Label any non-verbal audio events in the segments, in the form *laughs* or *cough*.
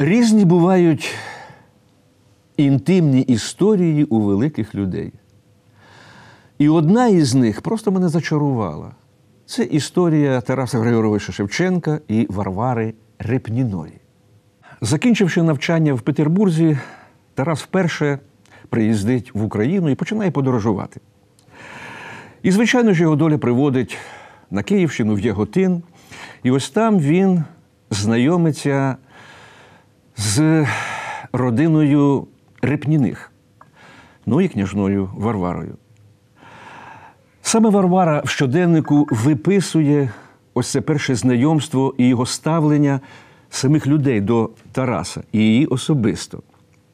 Різні бувають інтимні історії у великих людей. І одна із них просто мене зачарувала. Це історія Тараса Григоровича Шевченка і Варвари Репніної. Закінчивши навчання в Петербурзі, Тарас вперше приїздить в Україну і починає подорожувати. І, звичайно ж, його доля приводить на Київщину в Яготин, і ось там він знайомиться з родиною Репніних, ну і княжною Варварою. Саме Варвара в щоденнику виписує ось це перше знайомство і його ставлення самих людей до Тараса і її особисто.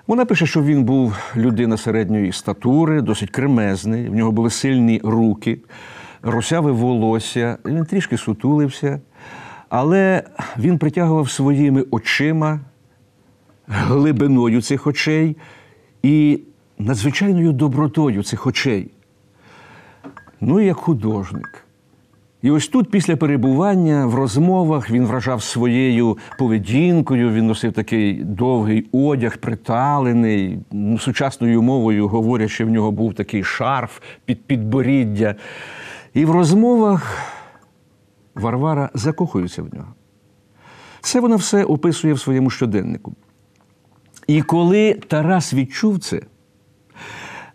Вона пише, що він був людина середньої статури, досить кремезний, в нього були сильні руки, русяве волосся, він трішки сутулився, але він притягував своїми очима глибиною цих очей і надзвичайною добротою цих очей. Ну і як художник. І ось тут, після перебування в розмовах, він вражав своєю поведінкою, він носив такий довгий одяг, приталений. Ну, сучасною мовою, говорячи, в нього був такий шарф під підборіддя. І в розмовах Варвара закохується в нього. Це вона все описує в своєму щоденнику. І коли Тарас відчув це,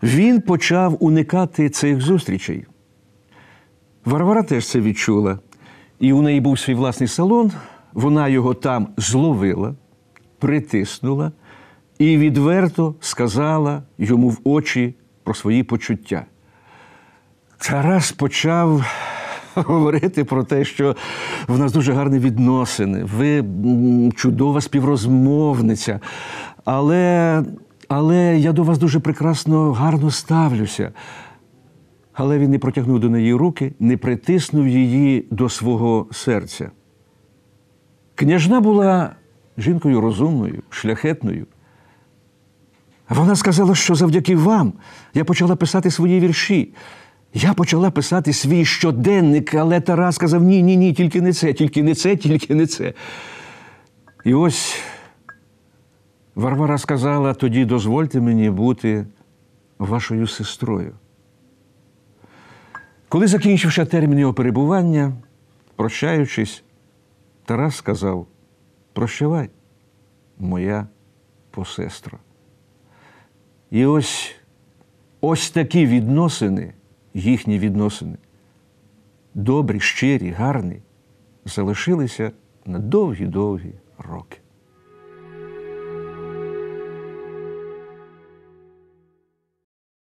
він почав уникати цих зустрічей. Варвара теж це відчула. І у неї був свій власний салон, вона його там зловила, притиснула і відверто сказала йому в очі про свої почуття. Тарас почав *laughs* говорити про те, що в нас дуже гарні відносини. Ви чудова співрозмовниця. Але, Але я до вас дуже прекрасно, гарно ставлюся. Але він не протягнув до неї руки, не притиснув її до свого серця. Княжна була жінкою розумною, шляхетною. Вона сказала, що завдяки вам я почала писати свої вірші. Я почала писати свій щоденник, але Тарас сказав: ні, ні, ні, тільки не це, тільки не це, тільки не це. І ось Варвара сказала: тоді дозвольте мені бути вашою сестрою. Коли закінчився термін його перебування, прощаючись, Тарас сказав: Прощавай, моя посестра. І ось ось такі відносини їхні відносини, добрі, щирі, гарні, залишилися на довгі-довгі роки.